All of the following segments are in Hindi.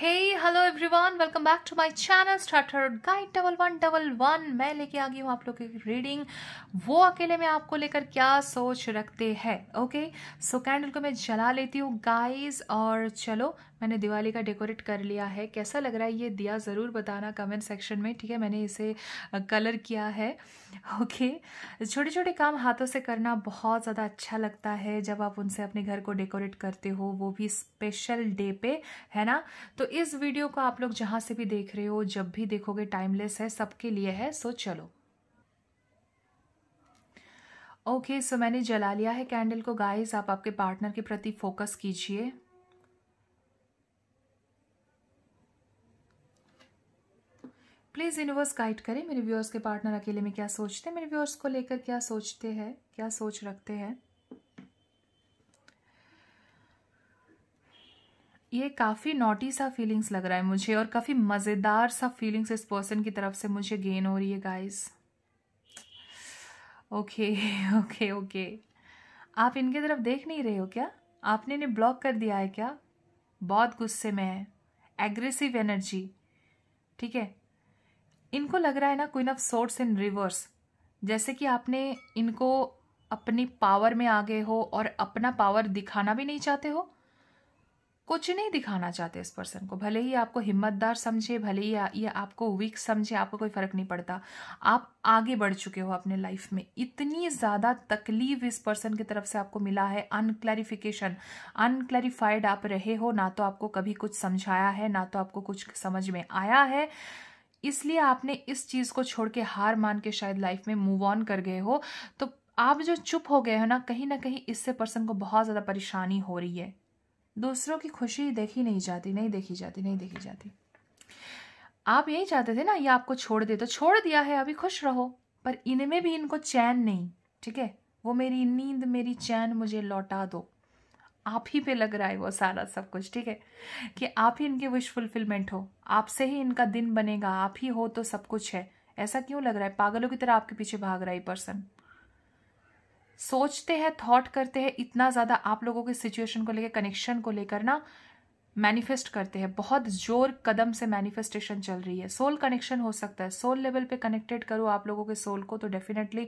Hey hello everyone welcome back to my channel starter guide double one double one मैं लेके आ गई हूँ आप लोग की रीडिंग वो अकेले में आपको लेकर क्या सोच रखते हैं ओके सो कैंडल को मैं जला लेती हूँ गाइस और चलो मैंने दिवाली का डेकोरेट कर लिया है कैसा लग रहा है ये दिया ज़रूर बताना कमेंट सेक्शन में ठीक है मैंने इसे कलर किया है ओके छोटे छोटे काम हाथों से करना बहुत ज़्यादा अच्छा लगता है जब आप उनसे अपने घर को डेकोरेट करते हो वो भी स्पेशल डे पे है ना तो इस वीडियो वीडियो को आप लोग जहाँ से भी देख रहे हो जब भी देखोगे टाइमलेस है सबके लिए है सो चलो ओके okay, सो so मैंने जला लिया है कैंडल को गाइस आप आपके पार्टनर के प्रति फोकस कीजिए प्लीज़ यूनिवर्स गाइड करें मेरे व्यूअर्स के पार्टनर अकेले में क्या सोचते हैं मेरे व्यूअर्स को लेकर क्या सोचते हैं क्या सोच रखते हैं ये काफ़ी नोटी सा फीलिंग्स लग रहा है मुझे और काफ़ी मज़ेदार सा फीलिंग्स इस पर्सन की तरफ से मुझे गेन हो रही है गाइस ओके ओके ओके आप इनके तरफ देख नहीं रहे हो क्या आपने इन्हें ब्लॉक कर दिया है क्या बहुत गुस्से में है एग्रेसिव एनर्जी ठीक है इनको लग रहा है ना queen of sorts in reverse जैसे कि आपने इनको अपनी पावर में आ गए हो और अपना पावर दिखाना भी नहीं चाहते हो कुछ नहीं दिखाना चाहते इस पर्सन को भले ही आपको हिम्मतदार समझे भले ही ये आपको वीक समझे आपको कोई फ़र्क नहीं पड़ता आप आगे बढ़ चुके हो अपने लाइफ में इतनी ज़्यादा तकलीफ इस पर्सन की तरफ से आपको मिला है अनक्लैरिफिकेशन अनक्लैरिफाइड आप रहे हो ना तो आपको कभी कुछ समझाया है ना तो आपको कुछ समझ में आया है इसलिए आपने इस चीज़ को छोड़ के हार मान के शायद लाइफ में मूव ऑन कर गए हो तो आप जो चुप हो गए हो ना कहीं ना कहीं इससे पर्सन को बहुत ज़्यादा परेशानी हो रही है दूसरों की खुशी देखी नहीं जाती नहीं देखी जाती नहीं देखी जाती आप यही चाहते थे ना ये आपको छोड़ दे तो छोड़ दिया है अभी खुश रहो पर इनमें भी इनको चैन नहीं ठीक है वो मेरी नींद मेरी चैन मुझे लौटा दो आप ही पे लग रहा है वो सारा सब कुछ ठीक है कि आप ही इनके विश फुलफिलमेंट हो आपसे ही इनका दिन बनेगा आप ही हो तो सब कुछ है ऐसा क्यों लग रहा है पागलों की तरह आपके पीछे भाग रहा है पर्सन सोचते हैं थॉट करते हैं इतना ज़्यादा आप लोगों के सिचुएशन को लेकर कनेक्शन को लेकर ना मैनिफेस्ट करते हैं बहुत जोर कदम से मैनिफेस्टेशन चल रही है सोल कनेक्शन हो सकता है सोल लेवल पे कनेक्टेड करो आप लोगों के सोल को तो डेफिनेटली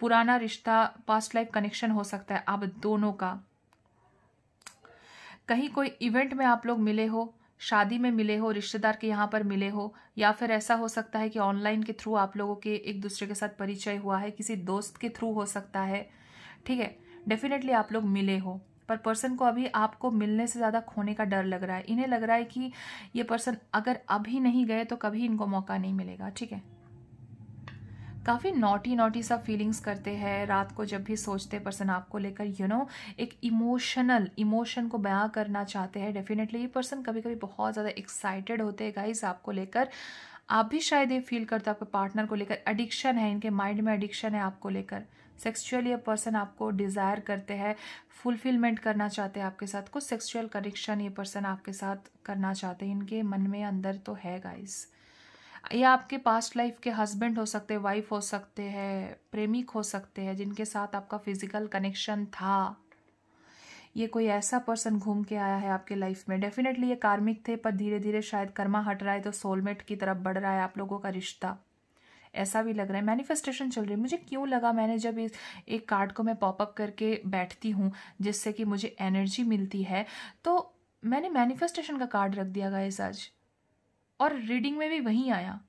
पुराना रिश्ता पास्ट लाइफ कनेक्शन हो सकता है आप दोनों का कहीं कोई इवेंट में आप लोग मिले हो शादी में मिले हो रिश्तेदार के यहाँ पर मिले हो या फिर ऐसा हो सकता है कि ऑनलाइन के थ्रू आप लोगों के एक दूसरे के साथ परिचय हुआ है किसी दोस्त के थ्रू हो सकता है ठीक है डेफिनेटली आप लोग मिले हो पर पर्सन को अभी आपको मिलने से ज़्यादा खोने का डर लग रहा है इन्हें लग रहा है कि ये पर्सन अगर अभी नहीं गए तो कभी इनको मौका नहीं मिलेगा ठीक है काफ़ी नोटी नोटी सा फीलिंग्स करते हैं रात को जब भी सोचते पर्सन आपको लेकर यू you नो know, एक इमोशनल इमोशन को बयां करना चाहते हैं डेफिनेटली ये पर्सन कभी कभी बहुत ज़्यादा एक्साइटेड होते हैं गाइस आपको लेकर आप भी शायद ये फील करते हो आपके पार्टनर को लेकर एडिक्शन है इनके माइंड में एडिक्शन है आपको लेकर सेक्सुअली ये पर्सन आपको डिज़ायर करते हैं फुलफिलमेंट करना चाहते हैं आपके साथ कुछ सेक्सुअल कनेक्शन ये पर्सन आपके साथ करना चाहते हैं इनके मन में अंदर तो है गाइस ये आपके पास्ट लाइफ के हस्बैंड हो सकते वाइफ हो सकते हैं प्रेमिक हो सकते हैं जिनके साथ आपका फिजिकल कनेक्शन था ये कोई ऐसा पर्सन घूम के आया है आपके लाइफ में डेफिनेटली ये कार्मिक थे पर धीरे धीरे शायद कर्मा हट रहा है तो सोलमेट की तरफ बढ़ रहा है आप लोगों का रिश्ता ऐसा भी लग रहा है मैनिफेस्टेशन चल रही है मुझे क्यों लगा मैंने जब इस एक कार्ड को मैं पॉपअप करके बैठती हूँ जिससे कि मुझे एनर्जी मिलती है तो मैंने मैनिफेस्टेशन का कार्ड रख दिया गाइस आज और रीडिंग में भी वहीं आया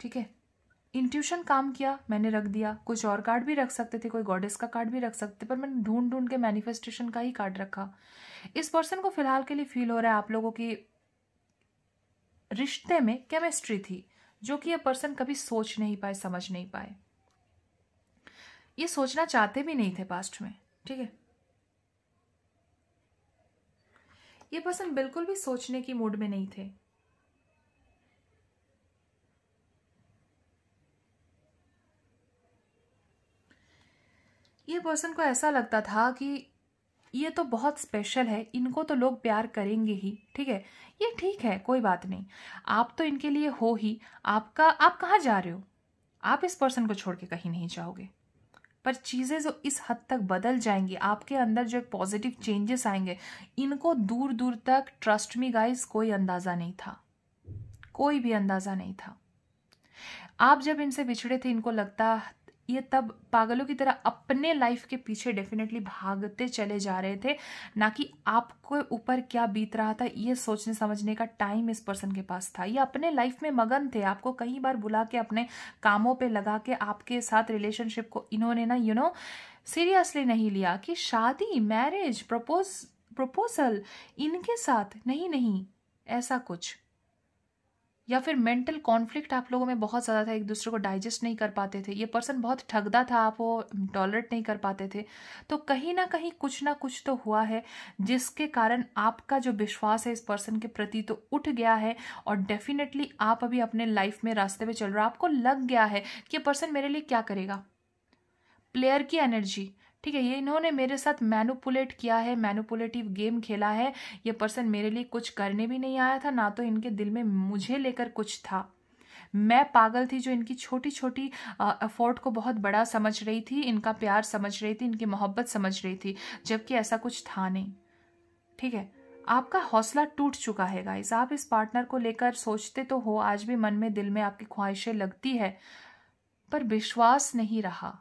ठीक है इंट्यूशन काम किया मैंने रख दिया कुछ और कार्ड भी रख सकते थे कोई गॉडेस का कार्ड भी रख सकते पर मैंने ढूंढ ढूंढ के मैनिफेस्टेशन का ही कार्ड रखा इस पर्सन को फिलहाल के लिए फील हो रहा है आप लोगों की रिश्ते में केमिस्ट्री थी जो कि यह पर्सन कभी सोच नहीं पाए समझ नहीं पाए ये सोचना चाहते भी नहीं थे पास्ट में ठीक है ये पर्सन बिल्कुल भी सोचने की मूड में नहीं थे ये पर्सन को ऐसा लगता था कि ये तो बहुत स्पेशल है इनको तो लोग प्यार करेंगे ही ठीक है ये ठीक है कोई बात नहीं आप तो इनके लिए हो ही आपका आप कहाँ जा रहे हो आप इस पर्सन को छोड़ के कहीं नहीं जाओगे पर चीज़ें जो इस हद तक बदल जाएंगी आपके अंदर जो एक पॉजिटिव चेंजेस आएंगे इनको दूर दूर तक ट्रस्ट मी गाइस कोई अंदाज़ा नहीं था कोई भी अंदाज़ा नहीं था आप जब इनसे बिछड़े थे इनको लगता ये तब पागलों की तरह अपने लाइफ के पीछे डेफिनेटली भागते चले जा रहे थे ना कि आपको ऊपर क्या बीत रहा था ये सोचने समझने का टाइम इस पर्सन के पास था ये अपने लाइफ में मगन थे आपको कई बार बुला के अपने कामों पे लगा के आपके साथ रिलेशनशिप को इन्होंने ना यू नो सीरियसली नहीं लिया कि शादी मैरिज प्रपोज प्रपोजल इनके साथ नहीं नहीं ऐसा कुछ या फिर मेंटल कॉन्फ्लिक्ट आप लोगों में बहुत ज़्यादा था एक दूसरे को डाइजेस्ट नहीं कर पाते थे ये पर्सन बहुत ठगदा था आप वो टॉलरेट नहीं कर पाते थे तो कहीं ना कहीं कुछ ना कुछ तो हुआ है जिसके कारण आपका जो विश्वास है इस पर्सन के प्रति तो उठ गया है और डेफिनेटली आप अभी अपने लाइफ में रास्ते पर चल रहे हो आपको लग गया है कि ये पर्सन मेरे लिए क्या करेगा प्लेयर की एनर्जी ठीक है ये इन्होंने मेरे साथ मैनुपुलेट किया है मैनुपुलेटिव गेम खेला है ये पर्सन मेरे लिए कुछ करने भी नहीं आया था ना तो इनके दिल में मुझे लेकर कुछ था मैं पागल थी जो इनकी छोटी छोटी एफोर्ट को बहुत बड़ा समझ रही थी इनका प्यार समझ रही थी इनकी मोहब्बत समझ रही थी जबकि ऐसा कुछ था नहीं ठीक है आपका हौसला टूट चुका है गाइस आप इस पार्टनर को लेकर सोचते तो हो आज भी मन में दिल में आपकी ख्वाहिशें लगती है पर विश्वास नहीं रहा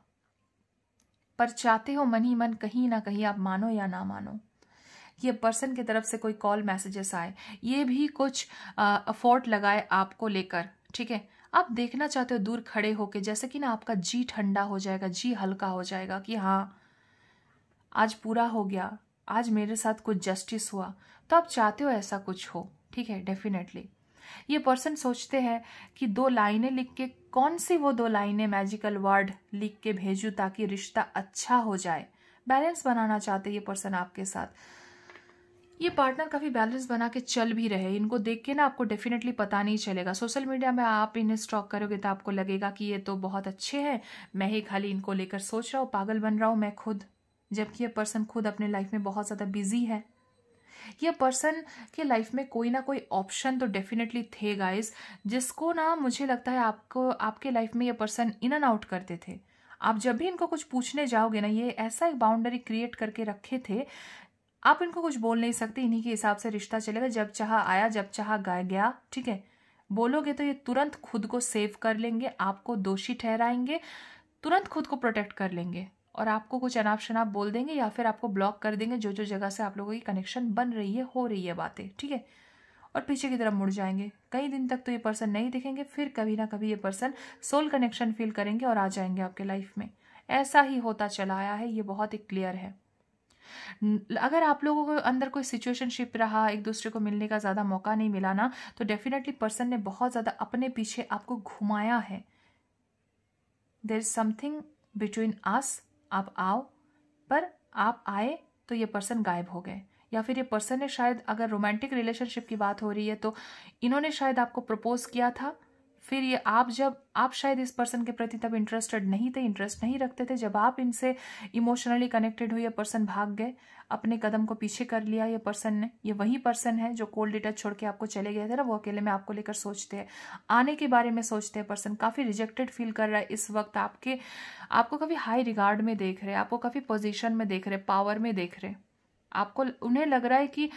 पर चाहते हो मन ही मन कहीं ना कहीं आप मानो या ना मानो ये पर्सन की तरफ से कोई कॉल मैसेजेस आए ये भी कुछ अफोर्ट लगाए आपको लेकर ठीक है आप देखना चाहते हो दूर खड़े होके जैसे कि ना आपका जी ठंडा हो जाएगा जी हल्का हो जाएगा कि हाँ आज पूरा हो गया आज मेरे साथ कुछ जस्टिस हुआ तो आप चाहते हो ऐसा कुछ हो ठीक है डेफिनेटली ये पर्सन सोचते हैं कि दो लाइनें लिख के कौन सी वो दो लाइनें मैजिकल वर्ड लिख के भेजू ताकि रिश्ता अच्छा हो जाए बैलेंस बनाना चाहते ये पर्सन आपके साथ ये पार्टनर काफ़ी बैलेंस बना के चल भी रहे इनको देख के ना आपको डेफिनेटली पता नहीं चलेगा सोशल मीडिया में आप इन्हें स्टॉक करोगे तो आपको लगेगा कि ये तो बहुत अच्छे हैं मैं ही खाली इनको लेकर सोच रहा हूँ पागल बन रहा हूँ मैं खुद जबकि ये पर्सन खुद अपने लाइफ में बहुत ज़्यादा बिजी है ये पर्सन के लाइफ में कोई ना कोई ऑप्शन तो डेफिनेटली थे गाइज जिसको ना मुझे लगता है आपको आपके लाइफ में ये पर्सन इन एंड आउट करते थे आप जब भी इनको कुछ पूछने जाओगे ना ये ऐसा एक बाउंड्री क्रिएट करके रखे थे आप इनको कुछ बोल नहीं सकते इन्हीं के हिसाब से रिश्ता चलेगा जब चाह आया जब चाह गया ठीक है बोलोगे तो ये तुरंत खुद को सेव कर लेंगे आपको दोषी ठहराएंगे तुरंत खुद को प्रोटेक्ट कर लेंगे और आपको कुछ अनाप शनाप बोल देंगे या फिर आपको ब्लॉक कर देंगे जो जो जगह से आप लोगों की कनेक्शन बन रही है हो रही है बातें ठीक है और पीछे की तरफ मुड़ जाएंगे कई दिन तक तो ये पर्सन नहीं दिखेंगे फिर कभी ना कभी ये पर्सन सोल कनेक्शन फील करेंगे और आ जाएंगे आपके लाइफ में ऐसा ही होता चला आया है ये बहुत ही क्लियर है अगर आप लोगों को अंदर कोई सिचुएशनशिप रहा एक दूसरे को मिलने का ज़्यादा मौका नहीं मिला ना तो डेफिनेटली पर्सन ने बहुत ज़्यादा अपने पीछे आपको घुमाया है there is something between us आप आओ पर आप आए तो ये पर्सन गायब हो गए या फिर ये पर्सन ने शायद अगर रोमांटिक रिलेशनशिप की बात हो रही है तो इन्होंने शायद आपको प्रपोज किया था फिर ये आप जब आप शायद इस पर्सन के प्रति तब इंटरेस्टेड नहीं थे इंटरेस्ट नहीं रखते थे जब आप इनसे इमोशनली कनेक्टेड हुए पर्सन भाग गए अपने कदम को पीछे कर लिया ये पर्सन ने ये वही पर्सन है जो कोल्ड डिटच छोड़ के आपको चले गए थे ना वो अकेले में आपको लेकर सोचते हैं आने के बारे में सोचते हैं पर्सन काफ़ी रिजेक्टेड फील कर रहा है इस वक्त आपके आपको काफ़ी हाई रिगार्ड में देख रहे आपको काफ़ी पोजिशन में देख रहे पावर में देख रहे आपको उन्हें लग रहा है कि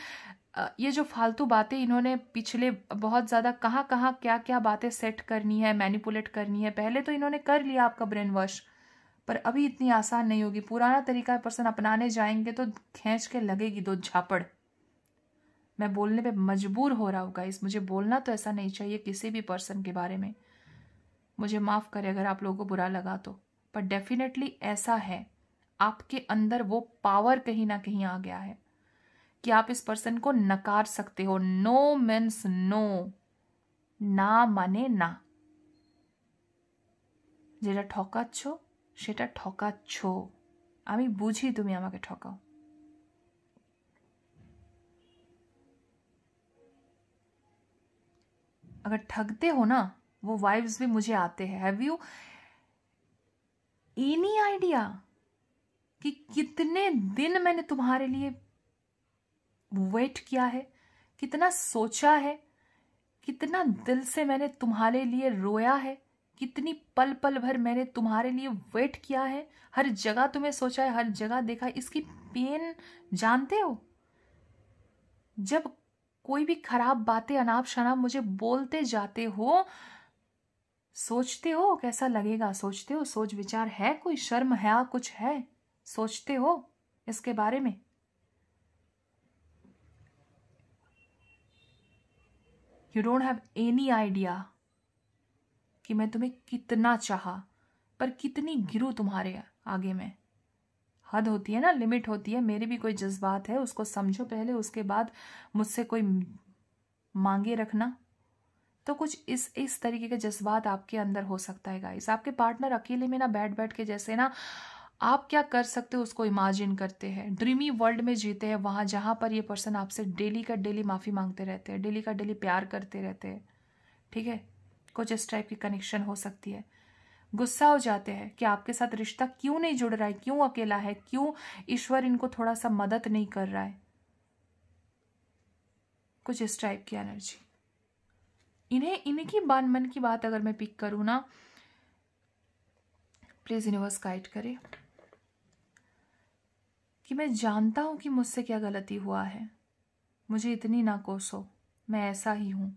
ये जो फालतू बातें इन्होंने पिछले बहुत ज़्यादा कहाँ कहाँ क्या क्या बातें सेट करनी है मैनिपुलेट करनी है पहले तो इन्होंने कर लिया आपका ब्रेन वॉश पर अभी इतनी आसान नहीं होगी पुराना तरीका पर्सन अपनाने जाएंगे तो खींच के लगेगी दो झापड़ मैं बोलने पे मजबूर हो रहा हूँ गाइस मुझे बोलना तो ऐसा नहीं चाहिए किसी भी पर्सन के बारे में मुझे माफ़ करें अगर आप लोगों को बुरा लगा तो पर डेफिनेटली ऐसा है आपके अंदर वो पावर कहीं ना कहीं आ गया है कि आप इस पर्सन को नकार सकते हो नो मीन्स नो ना माने ना जेटा যেটা छो से ঠকাচ্ছ छो বুঝি তুমি तुम्हें ঠকাও अगर ठगते हो ना वो वाइब्स भी मुझे आते हैं हैव यू एनी आइडिया कि कितने दिन मैंने तुम्हारे लिए वेट किया है कितना सोचा है कितना दिल से मैंने तुम्हारे लिए रोया है कितनी पल पल भर मैंने तुम्हारे लिए वेट किया है हर जगह तुम्हें सोचा है हर जगह देखा है इसकी पेन जानते हो जब कोई भी खराब बातें अनाप शनाप मुझे बोलते जाते हो सोचते हो कैसा लगेगा सोचते हो सोच विचार है कोई शर्म है कुछ है सोचते हो इसके बारे में you don't have any idea कि मैं तुम्हें कितना चाहा पर कितनी गिरूँ तुम्हारे आगे में हद होती है ना लिमिट होती है मेरे भी कोई जज्बात है उसको समझो पहले उसके बाद मुझसे कोई मांगे रखना तो कुछ इस इस तरीके के जज्बात आपके अंदर हो सकता है गाइस आपके पार्टनर अकेले में ना बैठ बैठ के जैसे ना आप क्या कर सकते हो उसको इमेजिन करते हैं ड्रीमी वर्ल्ड में जीते हैं वहाँ जहाँ पर ये पर्सन आपसे डेली का डेली माफ़ी मांगते रहते हैं डेली का डेली प्यार करते रहते हैं ठीक है कुछ इस टाइप की कनेक्शन हो सकती है गुस्सा हो जाते हैं कि आपके साथ रिश्ता क्यों नहीं जुड़ रहा है क्यों अकेला है क्यों ईश्वर इनको थोड़ा सा मदद नहीं कर रहा है कुछ इस टाइप की एनर्जी इन्हें इनकी बान मन की बात अगर मैं पिक करूं ना प्लीज़ यूनिवर्स गाइड करें कि मैं जानता हूँ कि मुझसे क्या गलती हुआ है मुझे इतनी ना कोसो मैं ऐसा ही हूँ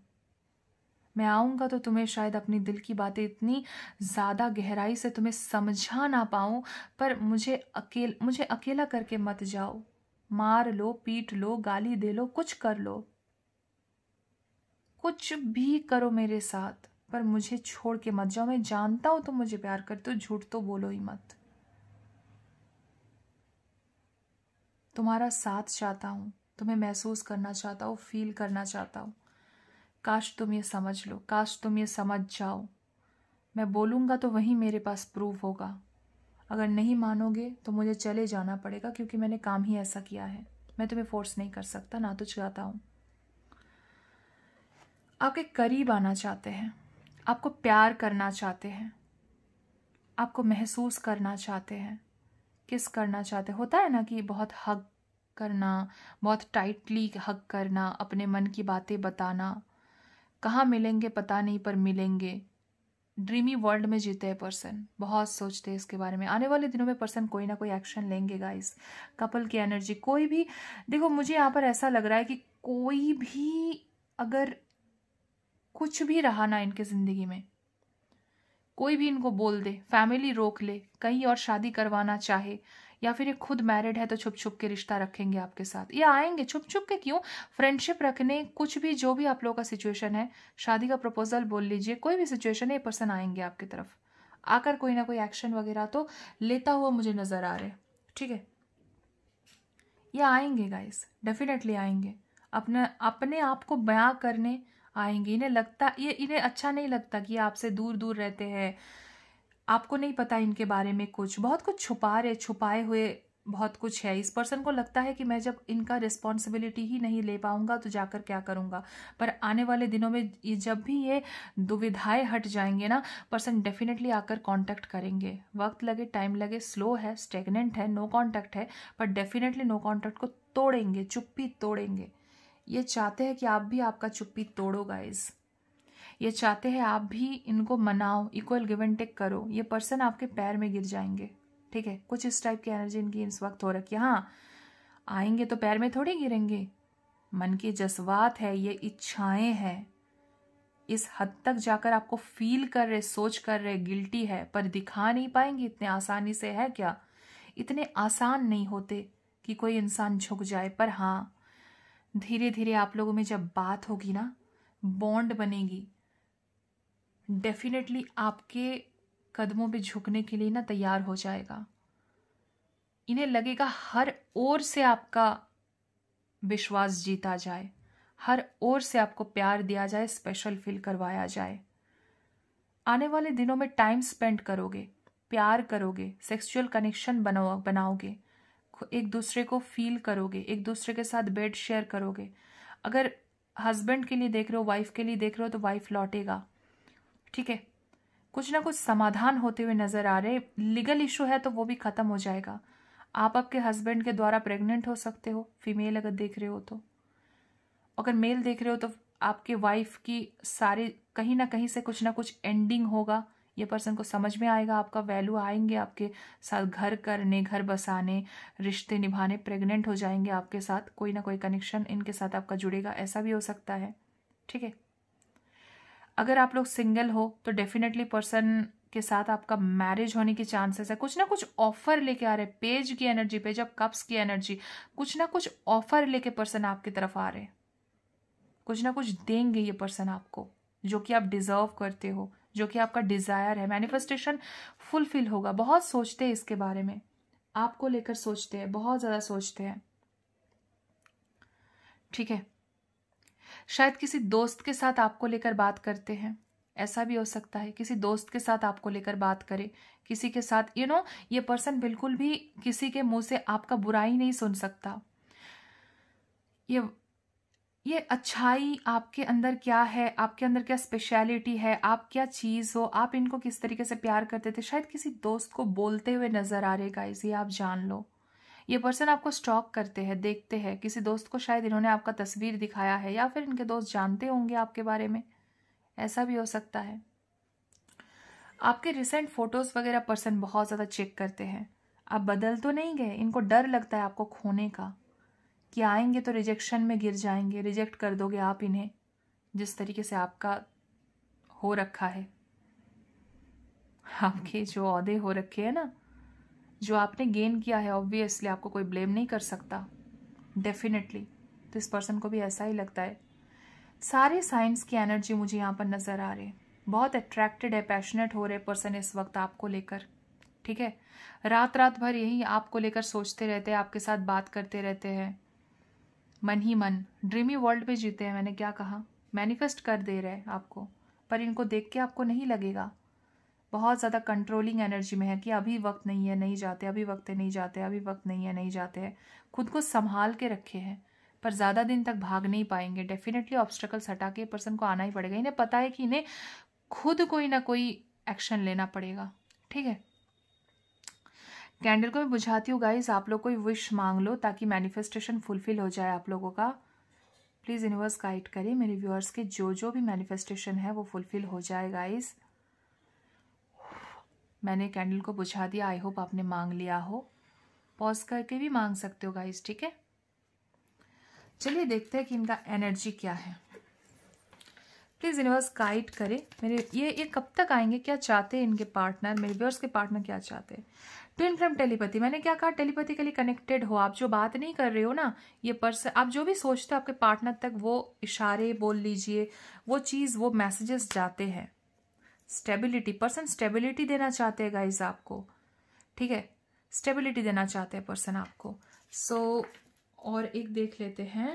मैं आऊँगा तो तुम्हें शायद अपनी दिल की बातें इतनी ज़्यादा गहराई से तुम्हें समझा ना पाऊँ पर मुझे अकेल मुझे अकेला करके मत जाओ मार लो पीट लो गाली दे लो कुछ कर लो कुछ भी करो मेरे साथ पर मुझे छोड़ के मत जाओ मैं जानता हूँ तुम तो मुझे प्यार करते हो झूठ तो बोलो ही मत तुम्हारा साथ चाहता हूँ तुम्हें महसूस करना चाहता हूँ फील करना चाहता हूँ काश तुम ये समझ लो काश तुम ये समझ जाओ मैं बोलूँगा तो वहीं मेरे पास प्रूफ होगा अगर नहीं मानोगे तो मुझे चले जाना पड़ेगा क्योंकि मैंने काम ही ऐसा किया है मैं तुम्हें फोर्स नहीं कर सकता ना तो चाहता हूँ आपके करीब आना चाहते हैं आपको प्यार करना चाहते हैं आपको महसूस करना चाहते हैं किस करना चाहते होता है ना कि बहुत हग करना बहुत टाइटली हग करना अपने मन की बातें बताना कहाँ मिलेंगे पता नहीं पर मिलेंगे ड्रीमी वर्ल्ड में जीते हैं पर्सन बहुत सोचते हैं इसके बारे में आने वाले दिनों में पर्सन कोई ना कोई एक्शन लेंगे गाइस कपल की एनर्जी कोई भी देखो मुझे यहाँ पर ऐसा लग रहा है कि कोई भी अगर कुछ भी रहा ना इनके ज़िंदगी में कोई भी इनको बोल दे फैमिली रोक ले कहीं और शादी करवाना चाहे या फिर ये खुद मैरिड है तो छुप छुप के रिश्ता रखेंगे आपके साथ या आएंगे छुप छुप के क्यों फ्रेंडशिप रखने कुछ भी जो भी आप लोगों का सिचुएशन है शादी का प्रपोजल बोल लीजिए कोई भी सिचुएशन है ये पर्सन आएंगे आपकी तरफ आकर कोई ना कोई एक्शन वगैरह तो लेता हुआ मुझे नज़र आ रहा है ठीक है ये आएंगे गाइस डेफिनेटली आएंगे अपना अपने आप को बयां करने आएंगे इन्हें लगता ये इन्हें अच्छा नहीं लगता कि आपसे दूर दूर रहते हैं आपको नहीं पता इनके बारे में कुछ बहुत कुछ छुपा रहे छुपाए हुए बहुत कुछ है इस पर्सन को लगता है कि मैं जब इनका रिस्पॉन्सिबिलिटी ही नहीं ले पाऊंगा तो जाकर क्या करूंगा पर आने वाले दिनों में ये जब भी ये दुविधाएं हट जाएंगे ना पर्सन डेफिनेटली आकर कांटेक्ट करेंगे वक्त लगे टाइम लगे स्लो है स्टेगनेंट है नो कांटेक्ट है पर डेफिनेटली नो कांटेक्ट को तोड़ेंगे चुप्पी तोड़ेंगे ये चाहते हैं कि आप भी आपका चुप्पी तोड़ो गाइज ये चाहते हैं आप भी इनको मनाओ इक्वल गिव एंड टेक करो ये पर्सन आपके पैर में गिर जाएंगे ठीक है कुछ इस टाइप की एनर्जी इनकी इस वक्त हो रखी है हाँ आएंगे तो पैर में थोड़ी गिरेंगे मन के जज्बात है ये इच्छाएं हैं इस हद तक जाकर आपको फील कर रहे सोच कर रहे गिल्टी है पर दिखा नहीं पाएंगे इतने आसानी से है क्या इतने आसान नहीं होते कि कोई इंसान झुक जाए पर हाँ धीरे धीरे आप लोगों में जब बात होगी ना बॉन्ड बनेगी डेफिनेटली आपके कदमों पे झुकने के लिए ना तैयार हो जाएगा इन्हें लगेगा हर ओर से आपका विश्वास जीता जाए हर ओर से आपको प्यार दिया जाए स्पेशल फील करवाया जाए आने वाले दिनों में टाइम स्पेंड करोगे प्यार करोगे सेक्सुअल कनेक्शन बनाओ बनाओगे एक दूसरे को फील करोगे एक दूसरे के साथ बेड शेयर करोगे अगर हस्बैंड के लिए देख रहे हो वाइफ के लिए देख रहे हो तो वाइफ लौटेगा ठीक है कुछ ना कुछ समाधान होते हुए नज़र आ रहे लीगल इशू है तो वो भी ख़त्म हो जाएगा आप आपके हस्बैंड के द्वारा प्रेग्नेंट हो सकते हो फीमेल अगर देख रहे हो तो अगर मेल देख रहे हो तो आपके वाइफ की सारी कहीं ना कहीं से कुछ ना कुछ एंडिंग होगा ये पर्सन को समझ में आएगा आपका वैल्यू आएंगे आपके साथ घर करने घर बसाने रिश्ते निभाने प्रेग्नेंट हो जाएंगे आपके साथ कोई ना कोई कनेक्शन इनके साथ आपका जुड़ेगा ऐसा भी हो सकता है ठीक है अगर आप लोग सिंगल हो तो डेफिनेटली पर्सन के साथ आपका मैरिज होने के चांसेस है कुछ ना कुछ ऑफर लेके आ रहे पेज की एनर्जी पेज ऑफ कप्स की एनर्जी कुछ ना कुछ ऑफर लेके पर्सन आपकी तरफ आ रहे कुछ ना कुछ देंगे ये पर्सन आपको जो कि आप डिजर्व करते हो जो कि आपका डिज़ायर है मैनिफेस्टेशन फुलफिल होगा बहुत सोचते हैं इसके बारे में आपको लेकर सोचते हैं बहुत ज़्यादा सोचते हैं ठीक है शायद किसी दोस्त के साथ आपको लेकर बात करते हैं ऐसा भी हो सकता है किसी दोस्त के साथ आपको लेकर बात करे किसी के साथ यू you नो know, ये पर्सन बिल्कुल भी किसी के मुंह से आपका बुरा ही नहीं सुन सकता ये ये अच्छाई आपके अंदर क्या है आपके अंदर क्या स्पेशलिटी है आप क्या चीज़ हो आप इनको किस तरीके से प्यार करते थे शायद किसी दोस्त को बोलते हुए नज़र आ रहे गाइज ये आप जान लो ये पर्सन आपको स्टॉक करते हैं देखते हैं किसी दोस्त को शायद इन्होंने आपका तस्वीर दिखाया है या फिर इनके दोस्त जानते होंगे आपके बारे में ऐसा भी हो सकता है आपके रिसेंट फ़ोटोज़ वगैरह पर्सन बहुत ज़्यादा चेक करते हैं आप बदल तो नहीं गए इनको डर लगता है आपको खोने का कि आएंगे तो रिजेक्शन में गिर जाएंगे रिजेक्ट कर दोगे आप इन्हें जिस तरीके से आपका हो रखा है आपके जो अहदे हो रखे हैं ना जो आपने गेन किया है ऑब्वियसली आपको कोई ब्लेम नहीं कर सकता डेफिनेटली तो इस पर्सन को भी ऐसा ही लगता है सारे साइंस की एनर्जी मुझे यहाँ पर नज़र आ रही है बहुत अट्रैक्टेड है पैशनेट हो रहे पर्सन इस वक्त आपको लेकर ठीक है रात रात भर यही आपको लेकर सोचते रहते हैं आपके साथ बात करते रहते हैं मन ही मन ड्रीमी वर्ल्ड में जीते हैं मैंने क्या कहा मैनिफेस्ट कर दे रहे हैं आपको पर इनको देख के आपको नहीं लगेगा बहुत ज़्यादा कंट्रोलिंग एनर्जी में है कि अभी वक्त नहीं है नहीं जाते अभी वक्त है नहीं जाते अभी वक्त नहीं है नहीं जाते हैं खुद को संभाल के रखे हैं पर ज़्यादा दिन तक भाग नहीं पाएंगे डेफिनेटली ऑब्स्टिकल्स हटा के पर्सन को आना ही पड़ेगा इन्हें पता है कि इन्हें खुद कोई ना कोई एक्शन लेना पड़ेगा ठीक है कैंडल को मैं बुझाती हूँ गाइज आप लोग कोई विश मांग लो ताकि मैनिफेस्टेशन फुलफिल हो जाए आप लोगों का प्लीज़ यूनिवर्स गाइड करें मेरे व्यूअर्स के जो जो भी मैनिफेस्टेशन है वो फुलफिल हो जाए गाइज मैंने कैंडल को बुझा दिया आई होप आपने मांग लिया हो पॉज करके भी मांग सकते हो गाइज ठीक है चलिए देखते हैं कि इनका एनर्जी क्या है प्लीज़ यूनिवर्स गाइड करे मेरे ये ये कब तक आएंगे क्या चाहते हैं इनके पार्टनर मेरे व्यवर्स के पार्टनर क्या चाहते हैं ट्विन फ्लेम टेलीपैथी मैंने क्या कहा टेलीपैथी के लिए कनेक्टेड हो आप जो बात नहीं कर रहे हो ना ये पर्सन आप जो भी सोचते हो आपके पार्टनर तक वो इशारे बोल लीजिए वो चीज़ वो मैसेजेस जाते हैं स्टेबिलिटी पर्सन स्टेबिलिटी देना चाहते हैं गाइज आपको ठीक है स्टेबिलिटी देना चाहते हैं पर्सन आपको सो so, और एक देख लेते हैं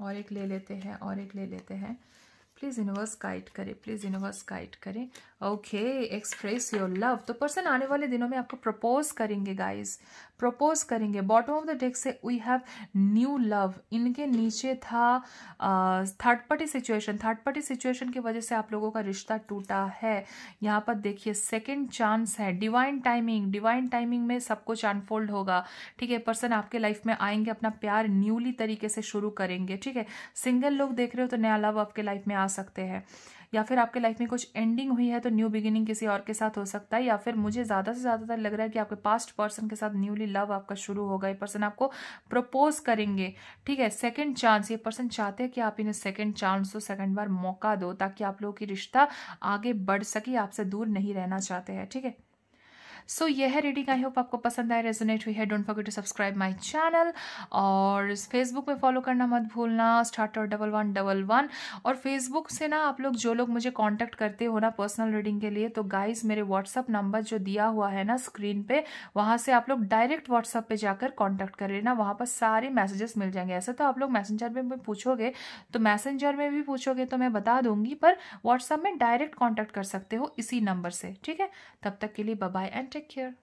और एक ले लेते हैं और एक ले लेते हैं प्लीज़ यूनिवर्स गाइड करें प्लीज़ यूनिवर्स गाइड करें ओके एक्सप्रेस योर लव तो पर्सन आने वाले दिनों में आपको प्रपोज करेंगे गाइस प्रपोज करेंगे बॉटम ऑफ द डेक से वी हैव न्यू लव इनके नीचे था third party situation third party situation की वजह से आप लोगों का रिश्ता टूटा है यहाँ पर देखिए सेकेंड चांस है डिवाइन टाइमिंग डिवाइन टाइमिंग में सब कुछ अनफोल्ड होगा ठीक है पर्सन आपके लाइफ में आएंगे अपना प्यार न्यूली तरीके से शुरू करेंगे ठीक है सिंगल लोग देख रहे हो तो नया लव आपके लाइफ में आ सकते हैं या फिर आपके लाइफ में कुछ एंडिंग हुई है तो न्यू बिगिनिंग किसी और के साथ हो सकता है या फिर मुझे ज़्यादा से ज़्यादातर लग रहा है कि आपके पास्ट पर्सन के साथ न्यूली लव आपका शुरू होगा ये पर्सन आपको प्रपोज करेंगे ठीक है सेकेंड चांस ये पर्सन चाहते हैं कि आप इन्हें सेकेंड चांस दो सेकेंड बार मौका दो ताकि आप लोगों की रिश्ता आगे बढ़ सके आपसे दूर नहीं रहना चाहते हैं ठीक है सो so, है रीडिंग आई होप आपको पसंद आए रेजोनेट हुई है don't forget to subscribe my channel और फेसबुक में फॉलो करना मत भूलना starter double one double one और फेसबुक से ना आप लोग जो लोग मुझे कॉन्टैक्ट करते हो ना पर्सनल रीडिंग के लिए तो गाइज मेरे व्हाट्सअप नंबर जो दिया हुआ है ना स्क्रीन पर वहाँ से आप लोग डायरेक्ट व्हाट्सअप पर जाकर कॉन्टैक्ट कर लेना वहाँ पर सारे मैसेजेस मिल जाएंगे ऐसे तो आप लोग मैसेंजर में भी पूछोगे तो मैसेंजर में भी पूछोगे तो मैं बता दूंगी पर व्हाट्सअप में डायरेक्ट कॉन्टैक्ट कर सकते हो इसी नंबर से ठीक है तब तक के लिए बाय एंड Take care.